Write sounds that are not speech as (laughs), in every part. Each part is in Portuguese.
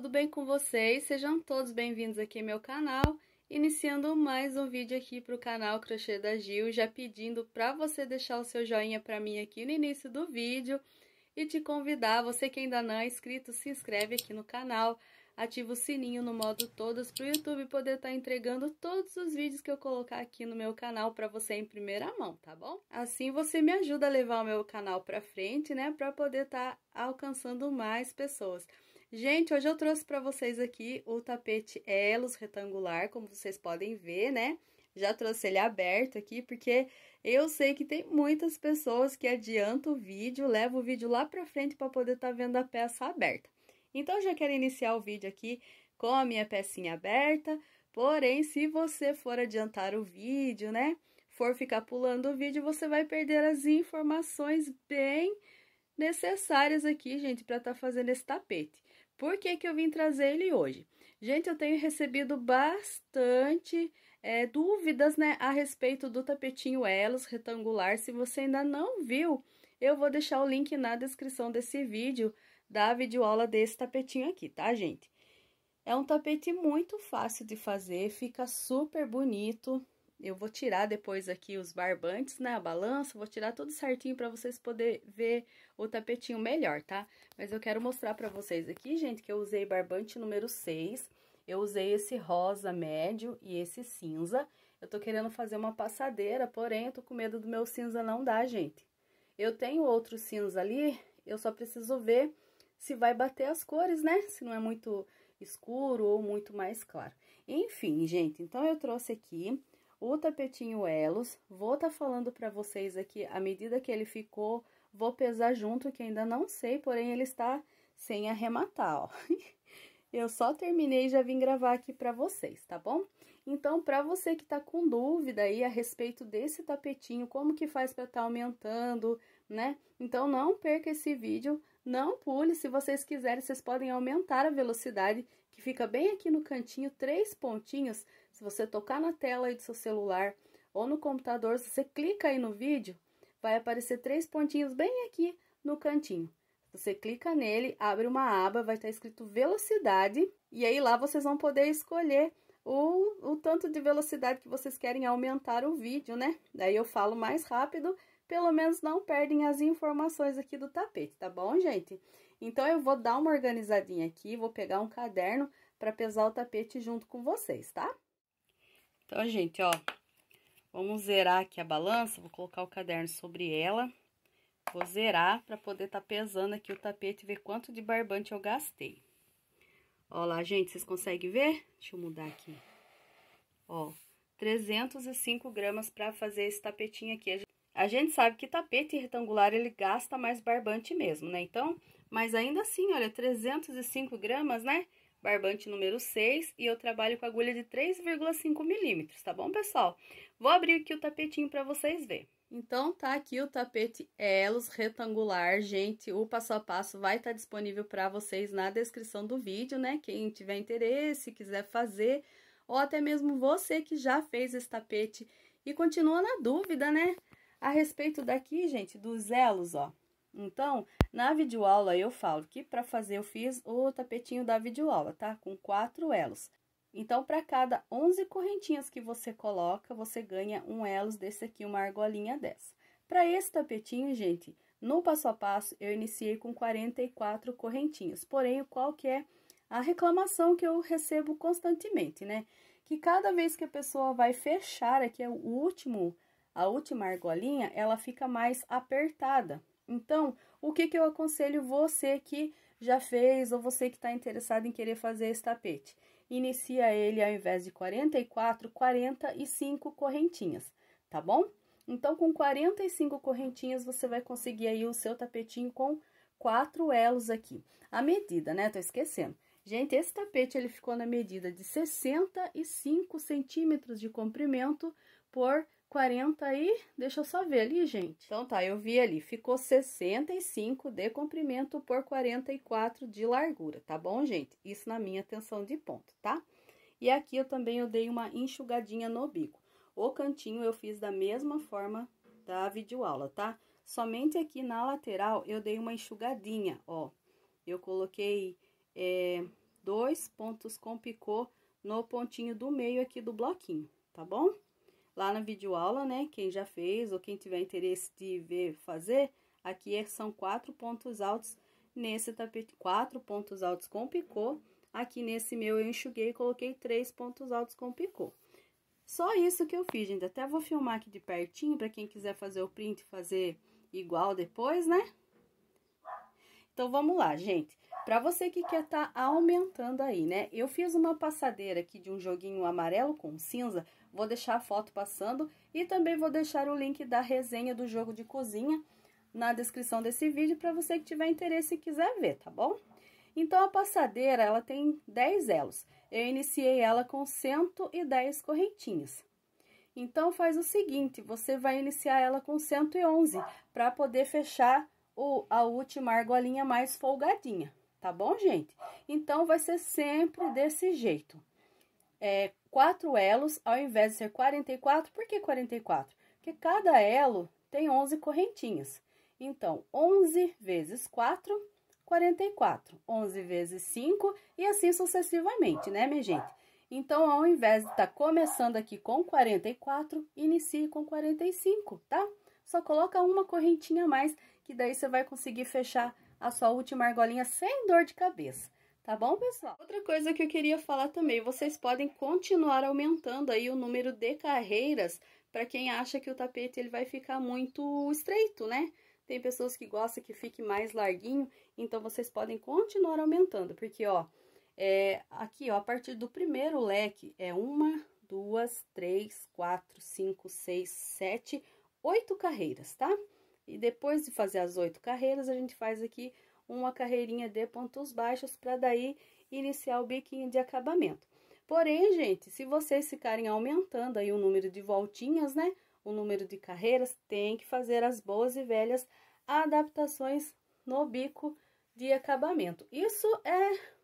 tudo bem com vocês? Sejam todos bem-vindos aqui ao meu canal. Iniciando mais um vídeo aqui para o canal Crochê da Gil, já pedindo para você deixar o seu joinha para mim aqui no início do vídeo e te convidar, você que ainda não é inscrito, se inscreve aqui no canal, ativa o sininho no modo todas para o YouTube poder estar tá entregando todos os vídeos que eu colocar aqui no meu canal para você em primeira mão, tá bom? Assim você me ajuda a levar o meu canal para frente, né, para poder estar tá alcançando mais pessoas. Gente, hoje eu trouxe para vocês aqui o tapete Elos retangular, como vocês podem ver, né? Já trouxe ele aberto aqui, porque eu sei que tem muitas pessoas que adiantam o vídeo, levam o vídeo lá para frente para poder estar tá vendo a peça aberta. Então, já quero iniciar o vídeo aqui com a minha pecinha aberta, porém, se você for adiantar o vídeo, né? For ficar pulando o vídeo, você vai perder as informações bem necessárias aqui, gente, para estar tá fazendo esse tapete. Por que, que eu vim trazer ele hoje? Gente, eu tenho recebido bastante é, dúvidas né, a respeito do tapetinho Elos retangular. Se você ainda não viu, eu vou deixar o link na descrição desse vídeo da videoaula desse tapetinho aqui, tá, gente? É um tapete muito fácil de fazer, fica super bonito, eu vou tirar depois aqui os barbantes, né, a balança, vou tirar tudo certinho para vocês poderem ver o tapetinho melhor, tá? Mas eu quero mostrar para vocês aqui, gente, que eu usei barbante número 6, eu usei esse rosa médio e esse cinza. Eu tô querendo fazer uma passadeira, porém, eu tô com medo do meu cinza não dar, gente. Eu tenho outro cinza ali, eu só preciso ver se vai bater as cores, né? Se não é muito escuro ou muito mais claro. Enfim, gente, então eu trouxe aqui o tapetinho elos. Vou estar tá falando para vocês aqui a medida que ele ficou, vou pesar junto, que ainda não sei, porém ele está sem arrematar, ó. (laughs) Eu só terminei e já vim gravar aqui para vocês, tá bom? Então, para você que está com dúvida aí a respeito desse tapetinho, como que faz para estar tá aumentando, né? Então, não perca esse vídeo, não pule, se vocês quiserem, vocês podem aumentar a velocidade que fica bem aqui no cantinho, três pontinhos. Se você tocar na tela aí do seu celular ou no computador, se você clica aí no vídeo, vai aparecer três pontinhos bem aqui no cantinho. Você clica nele, abre uma aba, vai estar tá escrito velocidade, e aí lá vocês vão poder escolher o, o tanto de velocidade que vocês querem aumentar o vídeo, né? Daí eu falo mais rápido pelo menos não perdem as informações aqui do tapete, tá bom, gente? Então, eu vou dar uma organizadinha aqui, vou pegar um caderno para pesar o tapete junto com vocês, tá? Então, gente, ó, vamos zerar aqui a balança, vou colocar o caderno sobre ela, vou zerar para poder estar tá pesando aqui o tapete e ver quanto de barbante eu gastei. Ó lá, gente, vocês conseguem ver? Deixa eu mudar aqui. Ó, 305 gramas para fazer esse tapetinho aqui. A gente sabe que tapete retangular ele gasta mais barbante mesmo, né? Então, mas ainda assim, olha, 305 gramas, né? Barbante número 6 e eu trabalho com agulha de 3,5 milímetros, tá bom, pessoal? Vou abrir aqui o tapetinho para vocês verem. Então, tá aqui o tapete Elos retangular, gente. O passo a passo vai estar tá disponível para vocês na descrição do vídeo, né? Quem tiver interesse, quiser fazer, ou até mesmo você que já fez esse tapete e continua na dúvida, né? a respeito daqui, gente, dos elos, ó. Então, na videoaula eu falo que para fazer eu fiz o tapetinho da videoaula, tá? Com quatro elos. Então, para cada 11 correntinhas que você coloca, você ganha um elos desse aqui, uma argolinha dessa. Para esse tapetinho, gente, no passo a passo, eu iniciei com 44 correntinhas. Porém, qual que é a reclamação que eu recebo constantemente, né? Que cada vez que a pessoa vai fechar, aqui é o último a última argolinha, ela fica mais apertada. Então, o que, que eu aconselho você que já fez ou você que está interessado em querer fazer esse tapete? Inicia ele ao invés de 44, 45 correntinhas, tá bom? Então, com 45 correntinhas, você vai conseguir aí o seu tapetinho com quatro elos aqui. A medida, né? Tô esquecendo. Gente, esse tapete, ele ficou na medida de 65 centímetros de comprimento por 40 aí, deixa eu só ver ali, gente. Então tá, eu vi ali, ficou 65 de comprimento por 44 de largura, tá bom, gente? Isso na minha tensão de ponto, tá? E aqui eu também eu dei uma enxugadinha no bico. O cantinho eu fiz da mesma forma da videoaula, tá? Somente aqui na lateral eu dei uma enxugadinha, ó. Eu coloquei é, dois pontos com picô no pontinho do meio aqui do bloquinho, tá bom? lá na videoaula, né? Quem já fez ou quem tiver interesse de ver fazer, aqui é, são quatro pontos altos nesse tapete, quatro pontos altos com picô. Aqui nesse meu eu enxuguei e coloquei três pontos altos com picô. Só isso que eu fiz, gente. Até vou filmar aqui de pertinho para quem quiser fazer o print, fazer igual depois, né? Então, vamos lá, gente. Para você que quer tá aumentando aí, né? Eu fiz uma passadeira aqui de um joguinho amarelo com cinza Vou deixar a foto passando e também vou deixar o link da resenha do jogo de cozinha na descrição desse vídeo para você que tiver interesse e quiser ver, tá bom? Então, a passadeira, ela tem 10 elos. Eu iniciei ela com 110 correntinhas. Então, faz o seguinte, você vai iniciar ela com 111, para poder fechar o, a última argolinha mais folgadinha, tá bom, gente? Então, vai ser sempre desse jeito. É, quatro elos, ao invés de ser 44, por que 44? Porque cada elo tem 11 correntinhas. Então, 11 vezes 4, 44. 11 vezes 5 e assim sucessivamente, né, minha gente? Então, ao invés de estar tá começando aqui com 44, inicie com 45, tá? Só coloca uma correntinha a mais, que daí você vai conseguir fechar a sua última argolinha sem dor de cabeça. Tá bom, pessoal? Outra coisa que eu queria falar também, vocês podem continuar aumentando aí o número de carreiras para quem acha que o tapete ele vai ficar muito estreito, né? Tem pessoas que gostam que fique mais larguinho, então vocês podem continuar aumentando, porque, ó, é, aqui, ó, a partir do primeiro leque é uma, duas, três, quatro, cinco, seis, sete, oito carreiras, tá? E depois de fazer as oito carreiras, a gente faz aqui uma carreirinha de pontos baixos para daí iniciar o biquinho de acabamento. Porém, gente, se vocês ficarem aumentando aí o número de voltinhas, né, o número de carreiras, tem que fazer as boas e velhas adaptações no bico de acabamento. Isso é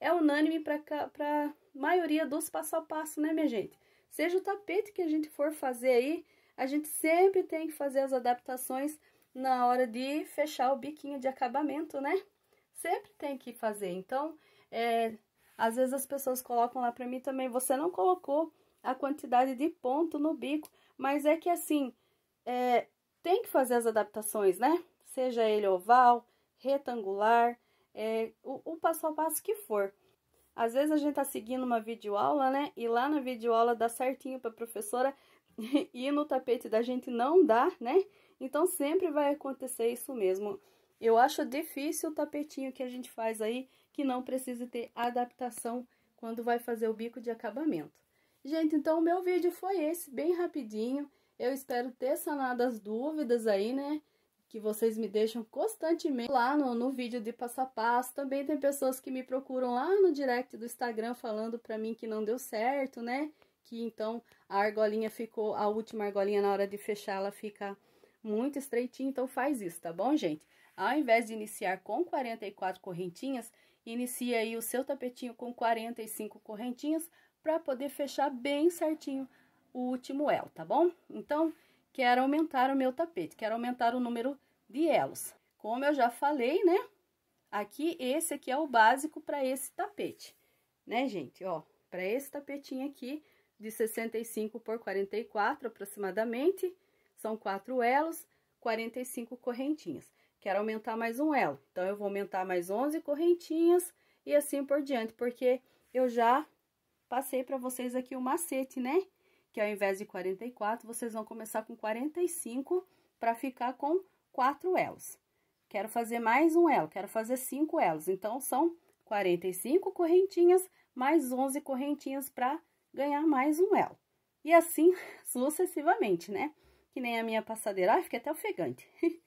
é unânime para a maioria dos passo a passo, né, minha gente? Seja o tapete que a gente for fazer aí, a gente sempre tem que fazer as adaptações na hora de fechar o biquinho de acabamento, né? Sempre tem que fazer. Então, é, às vezes as pessoas colocam lá para mim também, você não colocou a quantidade de ponto no bico, mas é que assim, é, tem que fazer as adaptações, né? Seja ele oval, retangular, é, o, o, passo a passo que for. Às vezes a gente tá seguindo uma videoaula, né? E lá na videoaula dá certinho pra professora e (laughs) no tapete da gente não dá, né? Então, sempre vai acontecer isso mesmo. Eu acho difícil o tapetinho que a gente faz aí, que não precisa ter adaptação quando vai fazer o bico de acabamento. Gente, então o meu vídeo foi esse, bem rapidinho. Eu espero ter sanado as dúvidas aí, né? Que vocês me deixam constantemente lá no, no vídeo de passo a passo. Também tem pessoas que me procuram lá no direct do Instagram falando pra mim que não deu certo, né? Que então a argolinha ficou, a última argolinha na hora de fechar, ela fica muito estreitinho, então faz isso, tá bom, gente? Ao invés de iniciar com 44 correntinhas, inicie aí o seu tapetinho com 45 correntinhas para poder fechar bem certinho o último elo, tá bom? Então, quero aumentar o meu tapete, quero aumentar o número de elos. Como eu já falei, né? Aqui, esse aqui é o básico para esse tapete, né, gente? Ó, para esse tapetinho aqui, de 65 por 44 aproximadamente, são quatro elos, 45 correntinhas. Quero aumentar mais um elo, então eu vou aumentar mais 11 correntinhas e assim por diante, porque eu já passei para vocês aqui o macete, né? Que ao invés de 44, vocês vão começar com 45 para ficar com quatro elos. Quero fazer mais um elo, quero fazer cinco elos, então são 45 correntinhas mais 11 correntinhas para ganhar mais um elo. E assim (laughs) sucessivamente, né? que nem a minha passadeira. Ai, fiquei até ofegante. (laughs)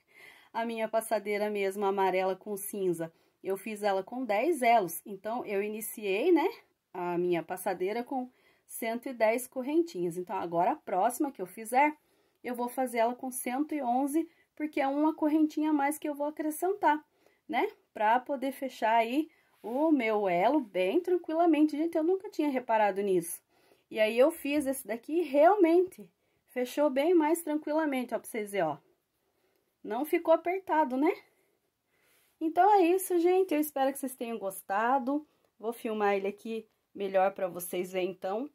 a minha passadeira mesmo, amarela com cinza, eu fiz ela com 10 elos. Então, eu iniciei, né, a minha passadeira com 110 correntinhas. Então, agora a próxima que eu fizer, eu vou fazer ela com 111, porque é uma correntinha a mais que eu vou acrescentar, né? Pra poder fechar aí o meu elo bem tranquilamente. Gente, eu nunca tinha reparado nisso. E aí, eu fiz esse daqui realmente Fechou bem mais tranquilamente, ó, pra vocês verem, ó. Não ficou apertado, né? Então, é isso, gente. Eu espero que vocês tenham gostado. Vou filmar ele aqui melhor para vocês verem, então.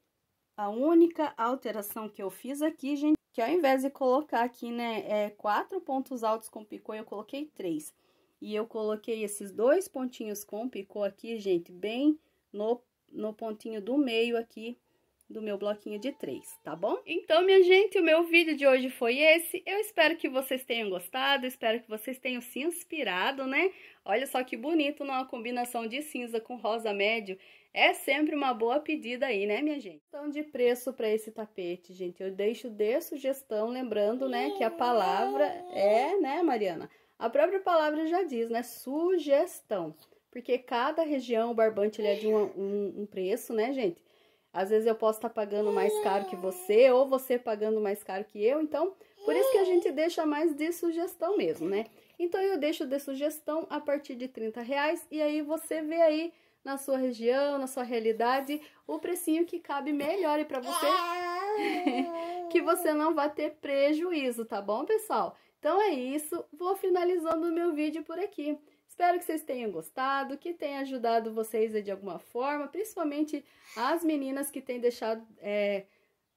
A única alteração que eu fiz aqui, gente, que ao invés de colocar aqui, né, é quatro pontos altos com picô, eu coloquei três. E eu coloquei esses dois pontinhos com picô aqui, gente, bem no, no pontinho do meio aqui do meu bloquinho de três, tá bom? Então, minha gente, o meu vídeo de hoje foi esse. Eu espero que vocês tenham gostado, espero que vocês tenham se inspirado, né? Olha só que bonito uma combinação de cinza com rosa médio. É sempre uma boa pedida aí, né, minha gente? Então, de preço para esse tapete, gente, eu deixo de sugestão, lembrando, né, que a palavra é, né, Mariana? A própria palavra já diz, né, sugestão. Porque cada região, o barbante, ele é de um, um, um preço, né, gente? Às vezes eu posso estar tá pagando mais caro que você, ou você pagando mais caro que eu, então por isso que a gente deixa mais de sugestão mesmo, né? Então eu deixo de sugestão a partir de 30 reais e aí você vê aí na sua região, na sua realidade, o precinho que cabe melhor e para você (laughs) que você não vai ter prejuízo, tá bom, pessoal? Então é isso, vou finalizando o meu vídeo por aqui. Espero que vocês tenham gostado, que tenha ajudado vocês de alguma forma, principalmente as meninas que têm deixado é,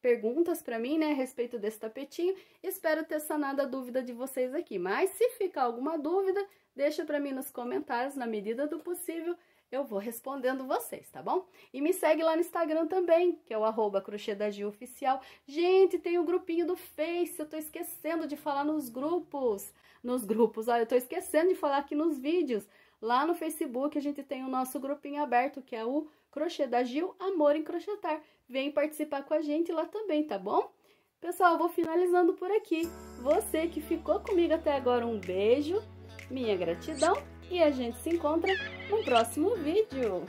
perguntas para mim, né, a respeito desse tapetinho. Espero ter sanado a dúvida de vocês aqui, mas se ficar alguma dúvida, deixa para mim nos comentários, na medida do possível, eu vou respondendo vocês, tá bom? E me segue lá no Instagram também, que é o arroba Oficial. Gente, tem o um grupinho do Face, eu tô esquecendo de falar nos grupos nos grupos. Olha, ah, eu tô esquecendo de falar aqui nos vídeos. Lá no Facebook a gente tem o nosso grupinho aberto, que é o Crochê da Gil Amor em Crochetar. Vem participar com a gente lá também, tá bom? Pessoal, vou finalizando por aqui. Você que ficou comigo até agora, um beijo, minha gratidão e a gente se encontra no próximo vídeo.